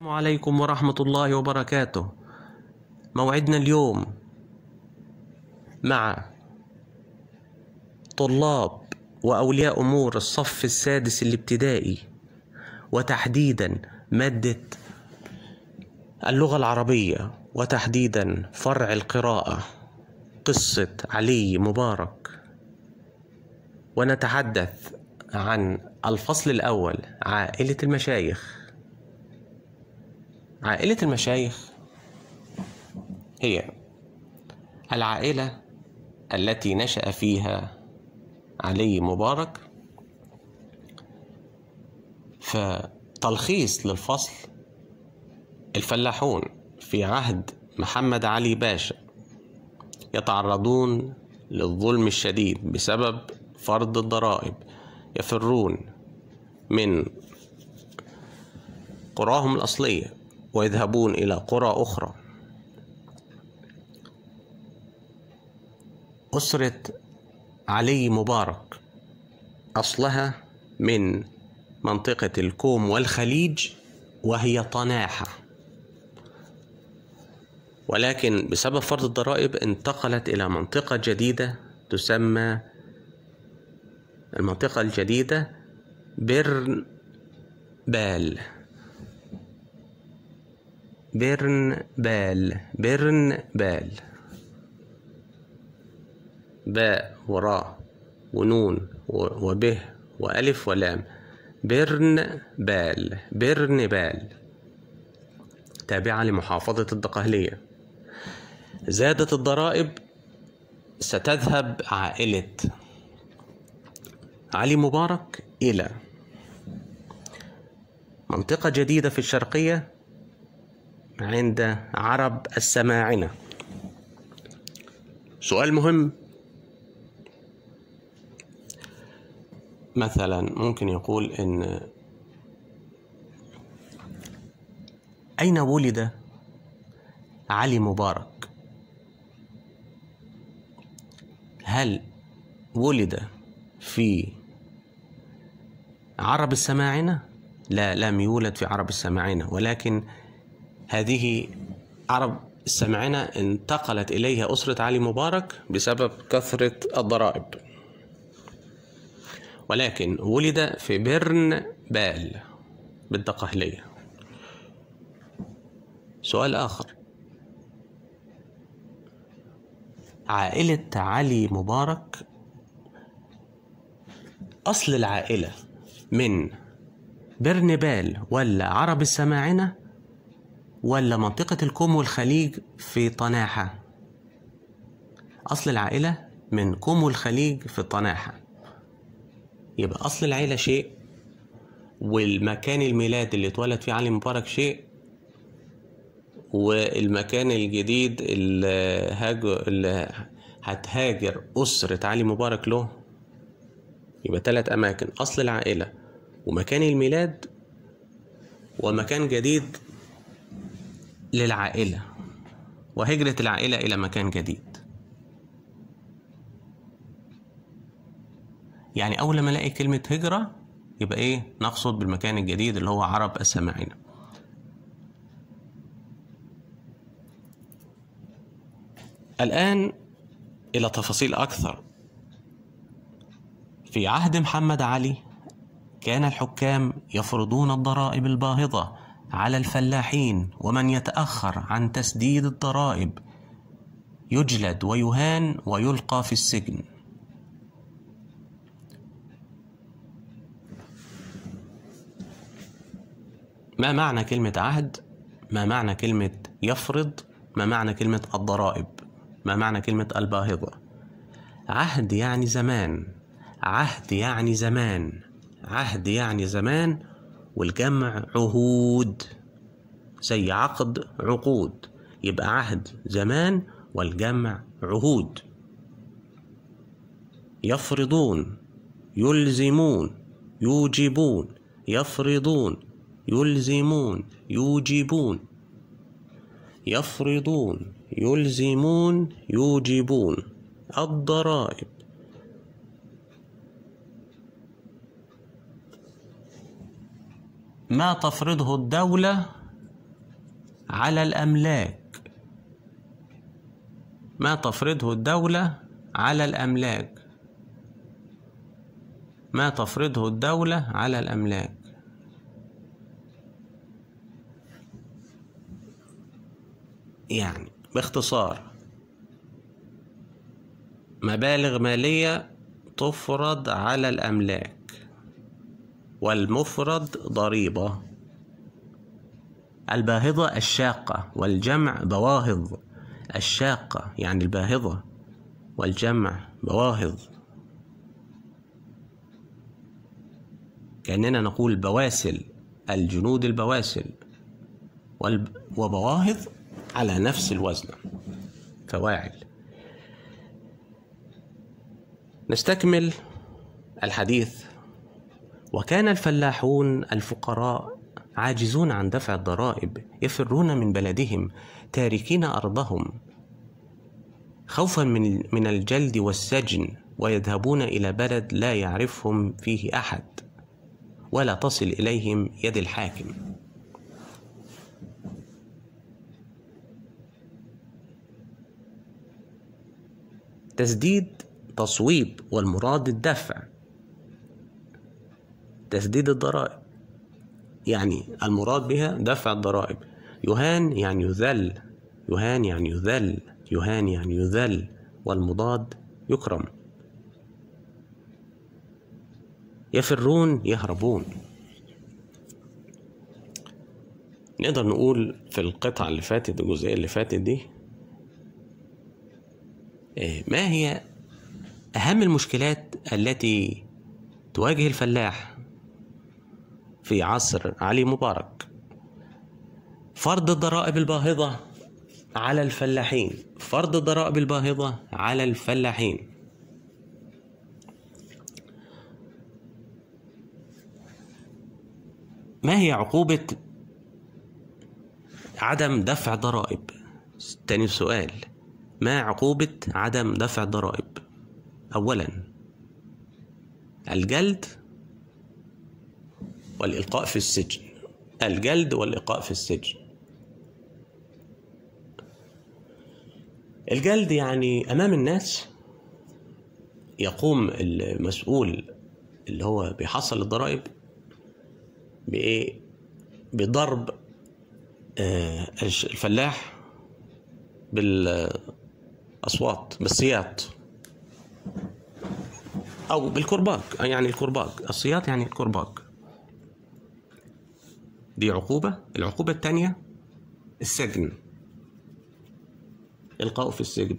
السلام عليكم ورحمة الله وبركاته موعدنا اليوم مع طلاب وأولياء أمور الصف السادس الابتدائي وتحديدا مادة اللغة العربية وتحديدا فرع القراءة قصة علي مبارك ونتحدث عن الفصل الأول عائلة المشايخ عائلة المشايخ هي العائلة التي نشأ فيها علي مبارك فتلخيص للفصل الفلاحون في عهد محمد علي باشا يتعرضون للظلم الشديد بسبب فرض الضرائب يفرون من قراهم الأصلية ويذهبون إلى قرى أخرى أسرة علي مبارك أصلها من منطقة الكوم والخليج وهي طناحة ولكن بسبب فرض الضرائب انتقلت إلى منطقة جديدة تسمى المنطقة الجديدة برن بال بال بيرن بال باء وراء ونون وبه وألف ولام بال بيرن بال تابعة لمحافظة الدقهلية زادت الضرائب ستذهب عائلة علي مبارك إلى منطقة جديدة في الشرقية عند عرب السماعنة سؤال مهم مثلا ممكن يقول ان اين ولد علي مبارك هل ولد في عرب السماعنة لا لم يولد في عرب السماعنة ولكن هذه عرب سمعنا انتقلت إليها أسرة علي مبارك بسبب كثرة الضرائب ولكن ولد في برن بال بالدقهلية سؤال آخر عائلة علي مبارك أصل العائلة من برنبال ولا عرب السماعنة ولا منطقة الكوم والخليج في طناحة أصل العائلة من كوم والخليج في طناحة يبقى أصل العيلة شيء والمكان الميلاد اللي اتولد فيه علي مبارك شيء والمكان الجديد اللي, هاجر اللي هتهاجر أسرة علي مبارك له يبقى تلات أماكن أصل العائلة ومكان الميلاد ومكان جديد للعائلة وهجرة العائلة إلى مكان جديد يعني أول ما ألاقي كلمة هجرة يبقى إيه نقصد بالمكان الجديد اللي هو عرب السماعين الآن إلى تفاصيل أكثر في عهد محمد علي كان الحكام يفرضون الضرائب الباهظة على الفلاحين ومن يتأخر عن تسديد الضرائب يجلد ويهان ويلقى في السجن ما معنى كلمة عهد؟ ما معنى كلمة يفرض؟ ما معنى كلمة الضرائب؟ ما معنى كلمة الباهظة؟ عهد يعني زمان عهد يعني زمان عهد يعني زمان والجمع عهود زي عقد عقود يبقى عهد زمان والجمع عهود يفرضون يلزمون يوجبون يفرضون يلزمون يوجبون يفرضون يلزمون يوجبون الضرائب ما تفرضه الدولة على الأملاك ما تفرضه الدولة على الأملاك ما تفرضه الدولة على الأملاك يعني باختصار مبالغ مالية تفرض على الأملاك والمفرد ضريبة الباهظة الشاقة والجمع بواهظ الشاقة يعني الباهظة والجمع بواهظ كأننا نقول بواسل الجنود البواسل وبواهظ على نفس الوزن فواعل نستكمل الحديث وكان الفلاحون الفقراء عاجزون عن دفع الضرائب يفرون من بلدهم تاركين أرضهم خوفا من من الجلد والسجن ويذهبون إلى بلد لا يعرفهم فيه أحد ولا تصل إليهم يد الحاكم تسديد تصويب والمراد الدفع تسديد الضرائب يعني المراد بها دفع الضرائب يهان يعني يذل يهان يعني يذل يهان يعني يذل والمضاد يكرم يفرون يهربون نقدر نقول في القطعة اللي فاتت الجزئية اللي فاتت دي إيه، ما هي أهم المشكلات التي تواجه الفلاح في عصر علي مبارك فرض الضرائب الباهظة على الفلاحين فرض الضرائب الباهظة على الفلاحين ما هي عقوبة عدم دفع ضرائب تاني سؤال ما عقوبة عدم دفع ضرائب أولا الجلد والإلقاء في السجن الجلد والإلقاء في السجن الجلد يعني أمام الناس يقوم المسؤول اللي هو بيحصل الضرائب بإيه بضرب آه، الفلاح بالأصوات بالسياط أو بالكرباج يعني الكرباج السياط يعني الكرباج دي عقوبة العقوبة الثانية السجن إلقاؤه في السجن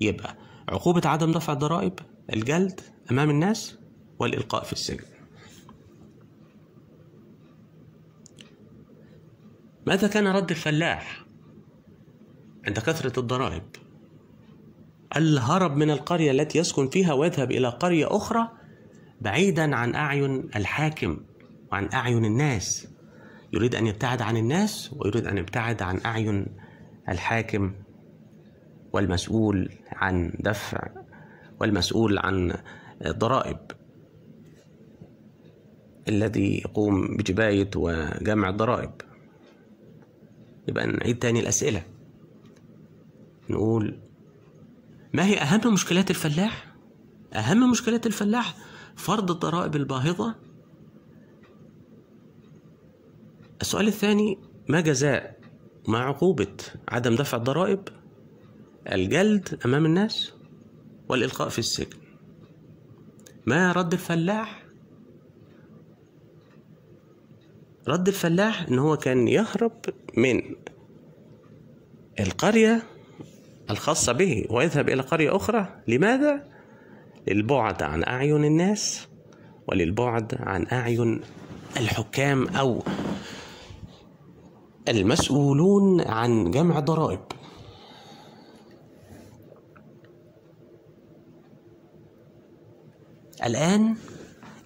يبقى عقوبة عدم دفع الضرائب الجلد أمام الناس والإلقاء في السجن ماذا كان رد الفلاح عند كثرة الضرائب الهرب من القرية التي يسكن فيها ويذهب إلى قرية أخرى بعيدا عن أعين الحاكم وعن أعين الناس يريد أن يبتعد عن الناس ويريد أن يبتعد عن أعين الحاكم والمسؤول عن دفع والمسؤول عن الضرائب الذي يقوم بجباية وجمع الضرائب يبقى نعيد تاني الأسئلة نقول ما هي أهم مشكلات الفلاح؟ أهم مشكلات الفلاح فرض الضرائب الباهظة السؤال الثاني ما جزاء ما عقوبة عدم دفع الضرائب الجلد أمام الناس والإلقاء في السجن ما رد الفلاح رد الفلاح إن هو كان يهرب من القرية الخاصة به ويذهب إلى قرية أخرى لماذا؟ للبعد عن أعين الناس وللبعد عن أعين الحكام أو المسؤولون عن جمع ضرائب الآن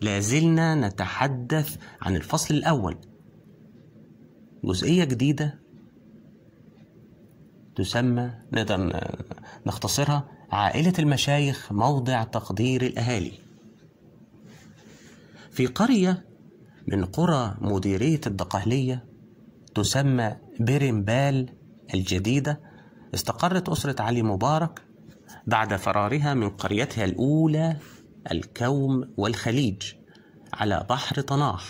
لازلنا نتحدث عن الفصل الأول جزئية جديدة تسمى نقدر نختصرها عائلة المشايخ موضع تقدير الأهالي في قرية من قرى مديرية الدقهلية تسمى برمبال الجديدة استقرت أسرة علي مبارك بعد فرارها من قريتها الأولى الكوم والخليج على بحر طناح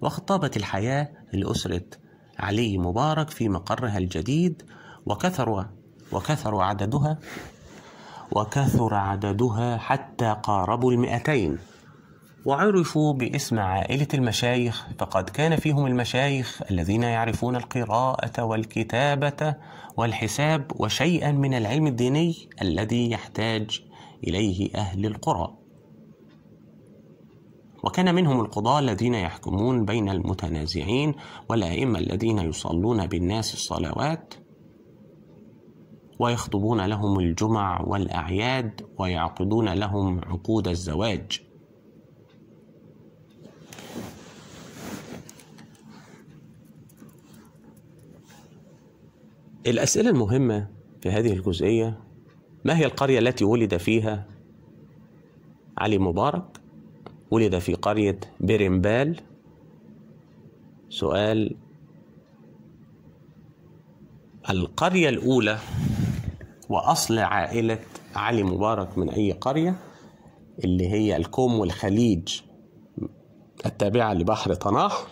واختاضت الحياة لأسرة علي مبارك في مقرها الجديد وكثر وكثر عددها وكثر عددها حتى قاربوا المئتين وعرفوا باسم عائلة المشايخ فقد كان فيهم المشايخ الذين يعرفون القراءة والكتابة والحساب وشيئا من العلم الديني الذي يحتاج إليه أهل القرى وكان منهم القضاة الذين يحكمون بين المتنازعين والأئمة الذين يصلون بالناس الصلوات ويخطبون لهم الجمع والأعياد ويعقدون لهم عقود الزواج الأسئلة المهمة في هذه الجزئية ما هي القرية التي ولد فيها علي مبارك ولد في قرية برمبال سؤال القرية الأولى وأصل عائلة علي مبارك من أي قرية اللي هي الكوم والخليج التابعة لبحر طناح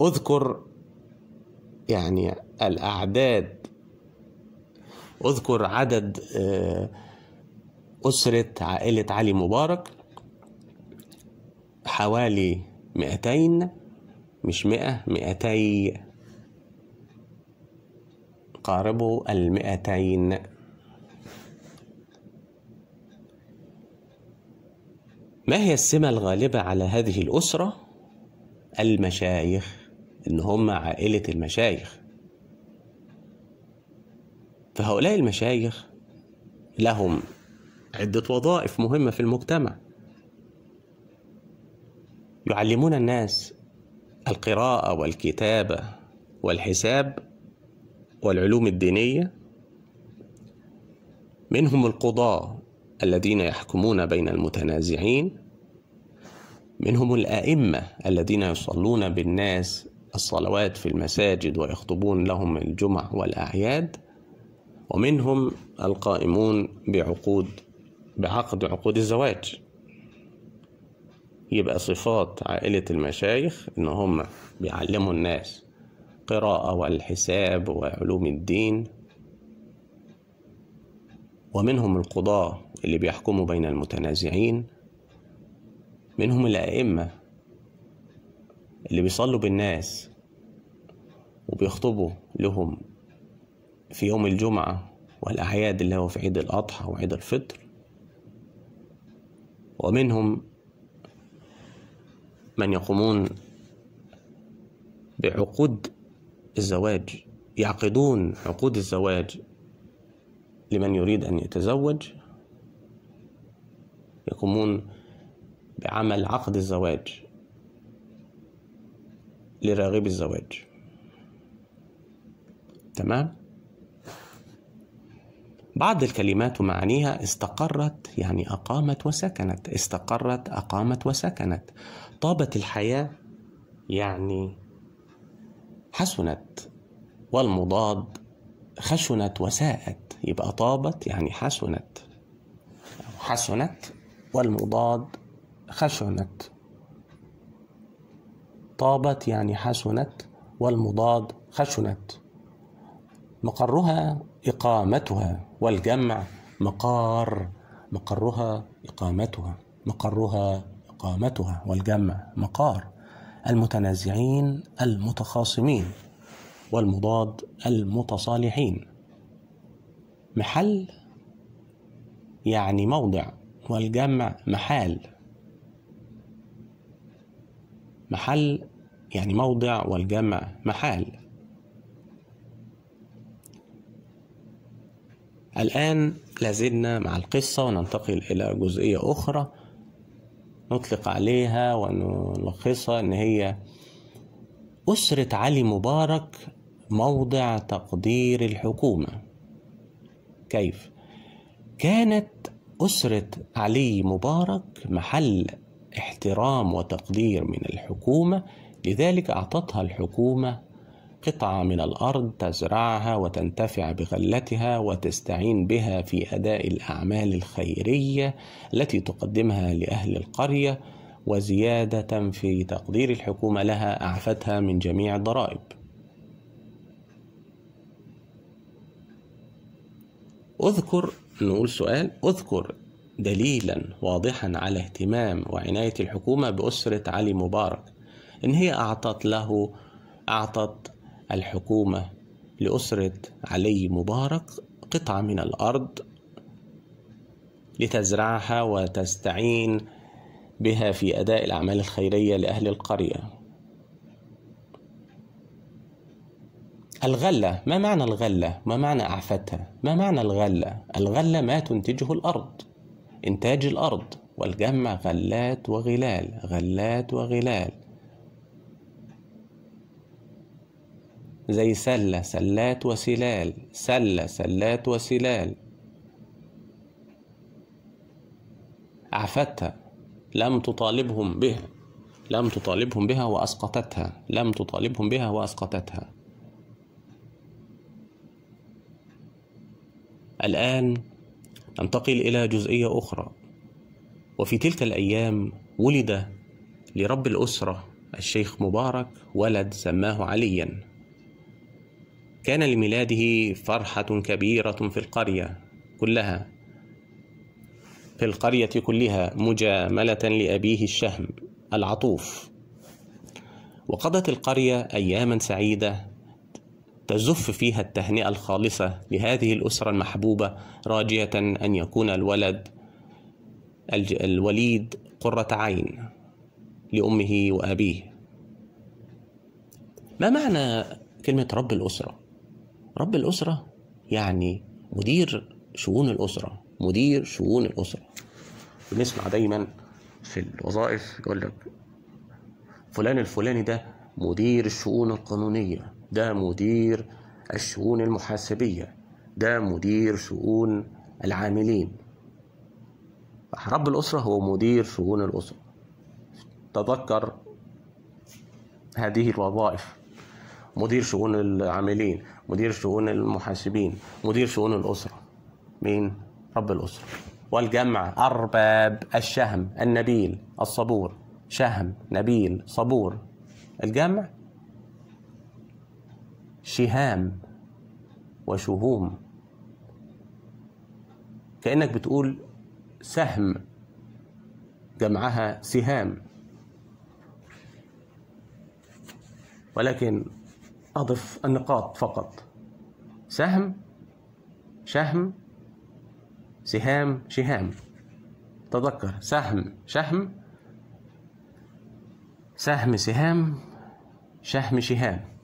اذكر يعني الاعداد اذكر عدد آه، اسره عائله علي مبارك حوالي 200 مش 100 200 قاربوا ال 200 ما هي السمة الغالبة على هذه الأسرة؟ المشايخ ان هم عائله المشايخ فهؤلاء المشايخ لهم عده وظائف مهمه في المجتمع يعلمون الناس القراءه والكتابه والحساب والعلوم الدينيه منهم القضاه الذين يحكمون بين المتنازعين منهم الائمه الذين يصلون بالناس الصلوات في المساجد ويخطبون لهم الجمع والأعياد ومنهم القائمون بعقود بعقد عقود الزواج يبقى صفات عائلة المشايخ إن هم بيعلموا الناس قراءة والحساب وعلوم الدين ومنهم القضاة اللي بيحكموا بين المتنازعين منهم الأئمة اللي بيصلوا بالناس وبيخطبوا لهم في يوم الجمعة والأعياد اللي هو في عيد الأضحى وعيد الفطر ومنهم من يقومون بعقود الزواج يعقدون عقود الزواج لمن يريد أن يتزوج يقومون بعمل عقد الزواج لراغب الزواج تمام بعض الكلمات ومعانيها استقرت يعني أقامت وسكنت استقرت أقامت وسكنت طابت الحياة يعني حسنت والمضاد خشنت وساءت يبقى طابت يعني حسنت حسنت والمضاد خشنت طابت يعني حسنت والمضاد خشنت مقرها إقامتها والجمع مقار مقرها إقامتها مقرها إقامتها والجمع مقار المتنازعين المتخاصمين والمضاد المتصالحين محل يعني موضع والجمع محال محل يعني موضع والجمع محال الآن لازلنا مع القصة وننتقل إلى جزئية أخرى نطلق عليها ونلخصها إن هي أسرة علي مبارك موضع تقدير الحكومة كيف؟ كانت أسرة علي مبارك محل احترام وتقدير من الحكومة لذلك أعطتها الحكومة قطعة من الأرض تزرعها وتنتفع بغلتها وتستعين بها في أداء الأعمال الخيرية التي تقدمها لأهل القرية وزيادة في تقدير الحكومة لها أعفتها من جميع الضرائب. أذكر نقول سؤال أذكر دليلا واضحا على اهتمام وعناية الحكومة بأسرة علي مبارك إن هي أعطت له أعطت الحكومة لأسرة علي مبارك قطعة من الأرض لتزرعها وتستعين بها في أداء الأعمال الخيرية لأهل القرية الغلة ما معنى الغلة؟ ما معنى أعفتها؟ ما معنى الغلة؟ الغلة ما تنتجه الأرض إنتاج الأرض والجمع غلات وغلال غلات وغلال زي سلة سلات وسلال سلة سلات وسلال عفتها لم تطالبهم بها لم تطالبهم بها وأسقطتها لم تطالبهم بها وأسقطتها الآن ننتقل إلى جزئية أخرى وفي تلك الأيام ولد لرب الأسرة الشيخ مبارك ولد سماه عليا كان لميلاده فرحة كبيرة في القرية كلها في القرية كلها مجاملة لأبيه الشهم العطوف وقضت القرية أياما سعيدة تزف فيها التهنئة الخالصة لهذه الأسرة المحبوبة راجية أن يكون الولد الوليد قرة عين لأمه وأبيه ما معنى كلمة رب الأسرة؟ رب الأسرة يعني مدير شؤون الأسرة مدير شؤون الأسرة بنسمع دايما في الوظائف يقول لك فلان الفلاني ده مدير الشؤون القانونية ده مدير الشؤون المحاسبية ده مدير شؤون العاملين رب الأسرة هو مدير شؤون الأسرة تذكر هذه الوظائف مدير شؤون العاملين مدير شؤون المحاسبين مدير شؤون الأسرة مين؟ رب الأسرة والجمع أرباب الشهم النبيل الصبور شهم نبيل صبور الجمع شهام وشهوم كأنك بتقول سهم جمعها سهام ولكن أضف النقاط فقط سهم شهم سهام شهام تذكر سهم شهم سهم سهام شهم شهام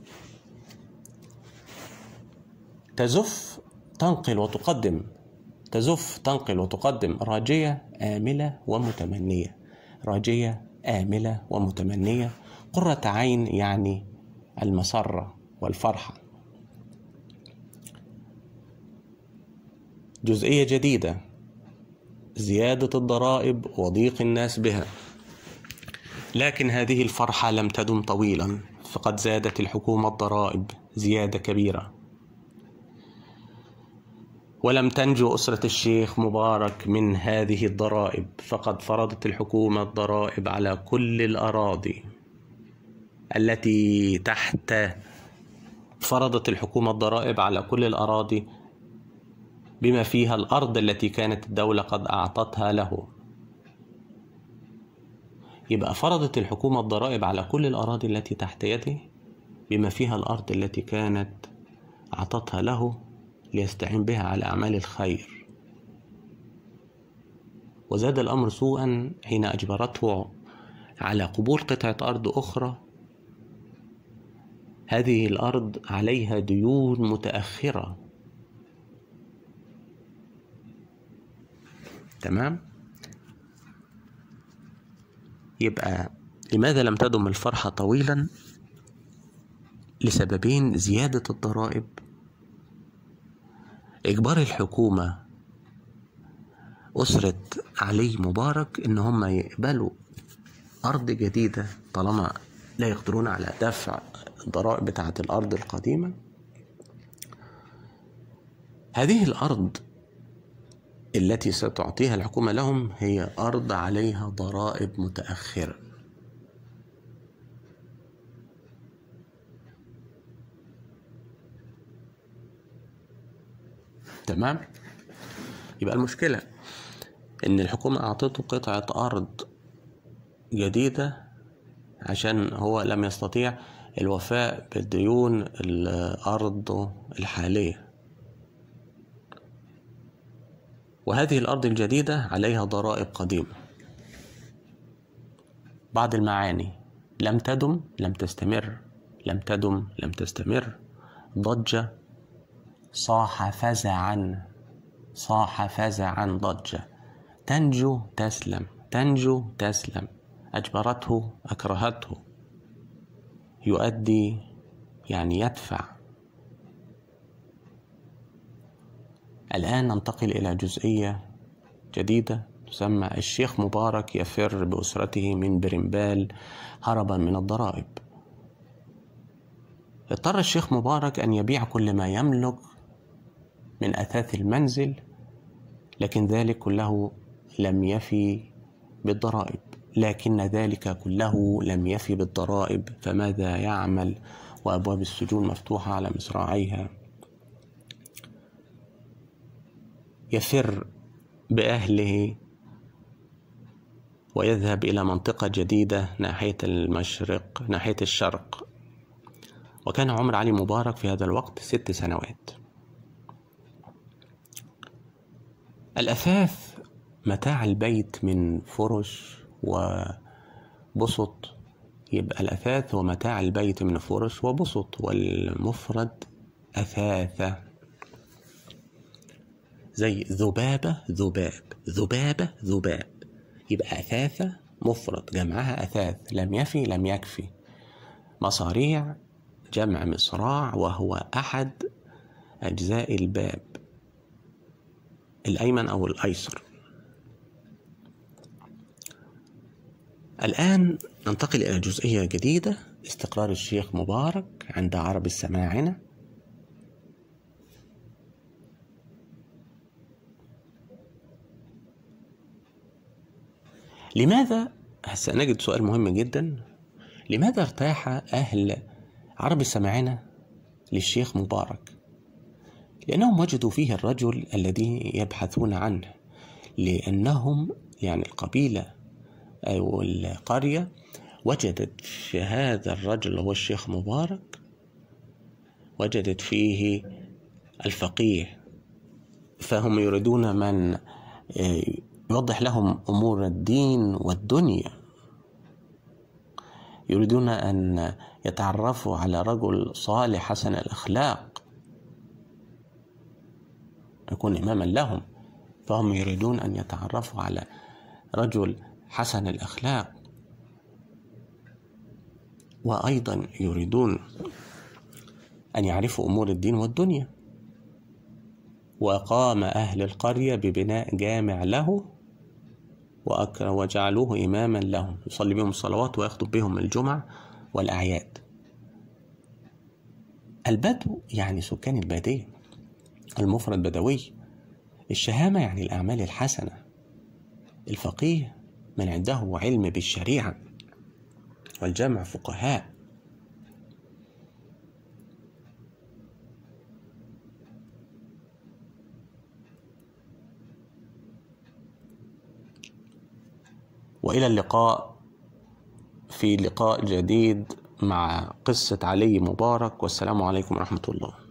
تزف تنقل وتقدم تزف تنقل وتقدم راجية آملة ومتمنية راجية آملة ومتمنية قرة عين يعني المسرة والفرحة جزئية جديدة زيادة الضرائب وضيق الناس بها لكن هذه الفرحة لم تدم طويلا فقد زادت الحكومة الضرائب زيادة كبيرة ولم تنجو أسرة الشيخ مبارك من هذه الضرائب فقد فرضت الحكومة الضرائب على كل الأراضي التي تحت فرضت الحكومة الضرائب على كل الأراضي بما فيها الأرض التي كانت الدولة قد أعطتها له يبقى فرضت الحكومة الضرائب على كل الأراضي التي تحت يده بما فيها الأرض التي كانت أعطتها له ليستعين بها على أعمال الخير وزاد الأمر سوءا حين أجبرته على قبول قطعة أرض أخرى هذه الأرض عليها ديون متأخرة تمام يبقى لماذا لم تدم الفرحة طويلا لسببين زيادة الضرائب إجبار الحكومة أسرة علي مبارك إن هم يقبلوا أرض جديدة طالما لا يقدرون على دفع الضرائب بتاعة الأرض القديمة هذه الأرض التي ستعطيها الحكومة لهم هي أرض عليها ضرائب متأخرة تمام يبقى المشكلة إن الحكومة أعطته قطعة أرض جديدة عشان هو لم يستطيع الوفاء بديون الأرض الحالية وهذه الأرض الجديدة عليها ضرائب قديمة بعض المعاني لم تدم لم تستمر لم تدم لم تستمر ضجة صاح فزعا صاح فزعا ضجة تنجو تسلم تنجو تسلم أجبرته أكرهته يؤدي يعني يدفع الآن ننتقل إلى جزئية جديدة تسمى الشيخ مبارك يفر بأسرته من برمبال هربا من الضرائب اضطر الشيخ مبارك أن يبيع كل ما يملك من أثاث المنزل لكن ذلك كله لم يفي بالضرائب لكن ذلك كله لم يفي بالضرائب فماذا يعمل وأبواب السجون مفتوحة على مصراعيها يفر بأهله ويذهب إلى منطقة جديدة ناحية المشرق ناحية الشرق وكان عمر علي مبارك في هذا الوقت ست سنوات الأثاث متاع البيت من فرش وبسط يبقى الأثاث ومتاع البيت من فرش وبسط والمفرد أثاثة زي ذبابة ذباب ذبابة ذباب يبقى أثاثة مفرد جمعها أثاث لم يفي لم يكفي مصاريع جمع مصراع وهو أحد أجزاء الباب الأيمن أو الأيسر الآن ننتقل إلى جزئية جديدة استقرار الشيخ مبارك عند عرب السماعنة لماذا هسه نجد سؤال مهم جدا لماذا ارتاح أهل عرب السماعنة للشيخ مبارك لأنهم وجدوا فيه الرجل الذي يبحثون عنه لأنهم يعني القبيلة أو القرية وجدت في هذا الرجل هو الشيخ مبارك وجدت فيه الفقيه فهم يريدون من آه، يوضح لهم أمور الدين والدنيا يريدون أن يتعرفوا على رجل صالح حسن الأخلاق يكون إماما لهم فهم يريدون أن يتعرفوا على رجل حسن الأخلاق وأيضا يريدون أن يعرفوا أمور الدين والدنيا وقام أهل القرية ببناء جامع له وجعلوه إماما لهم يصلي بهم الصلوات ويخطب بهم الجمع والأعياد البدو يعني سكان البادية المفرد بدوي الشهامة يعني الأعمال الحسنة الفقيه من عنده علم بالشريعة والجمع فقهاء والى اللقاء في لقاء جديد مع قصه علي مبارك والسلام عليكم ورحمه الله